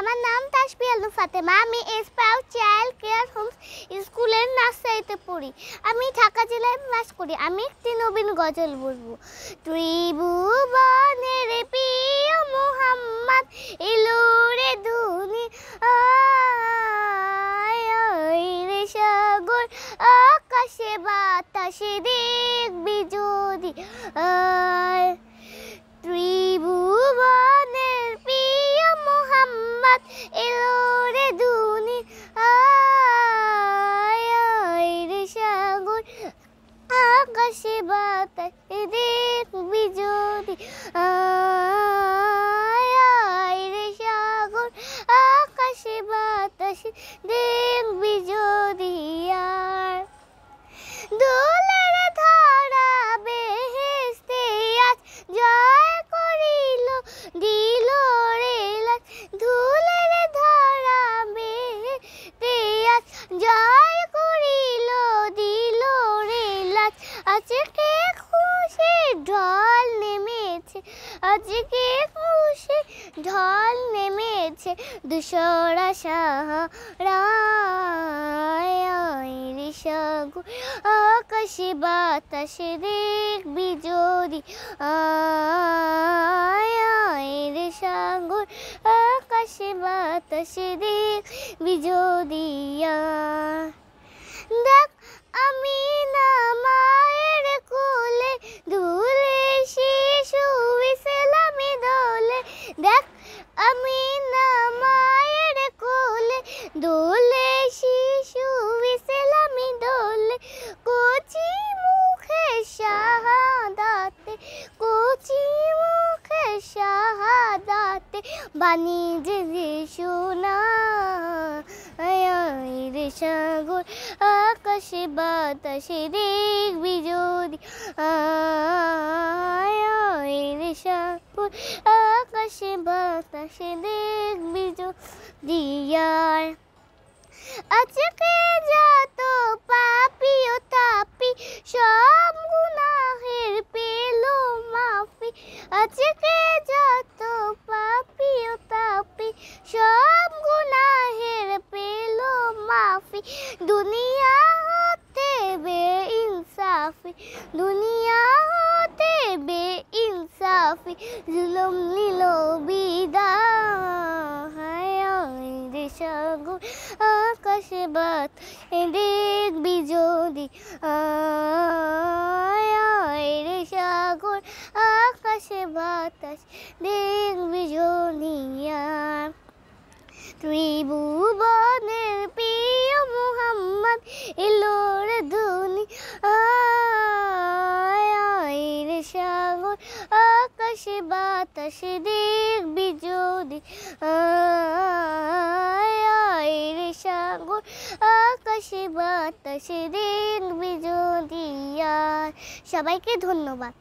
আমার নাম তাসবি আলু ফাতেমা আমি এসপাউ চাইল্ড কেয়ার হোমস স্কুলের নার্সারিতে পড়ি আমি ঢাকা জেলায় বাস করি আমি একটি নবীন গজল বলবো ত্রিভুবনের প্রিয় মোহাম্মদ ইলুরে দুনি রে সাগর আকাশে বাতাসে দেখবি যদি আ قشبات إذيك بجودي آه আছে আজকে পৌষে ঢল নেমেছে দুশরা সাহারা আকাশে বাতাসে দেখবি যদি আয়ের সাগর আকাশে বাতাসে দেখবি যদি দেখ বাণী যে শোনা সাগর আকাশে বাতাসে দেখ বিজোদি রে সাগর আকাশে বাতাসে দেখবি যদি আর আজকে যত পাপ ইনসাফি দুনিয়া বে ইনসাফি দুনিয়াতে বে ইনসাফি জুলুম নিল বিদায় সাগর আকাশে বাত দেখবি যদি রে সাগর আকাশে বাতাস দেখবি যদি এলোর দুনি আয়ের সাগর আকাশে বাতাসে দেখবি যদি আয়ের সাগর আকাশে বাতাসে দেখবি যদি আর সবাইকে ধন্যবাদ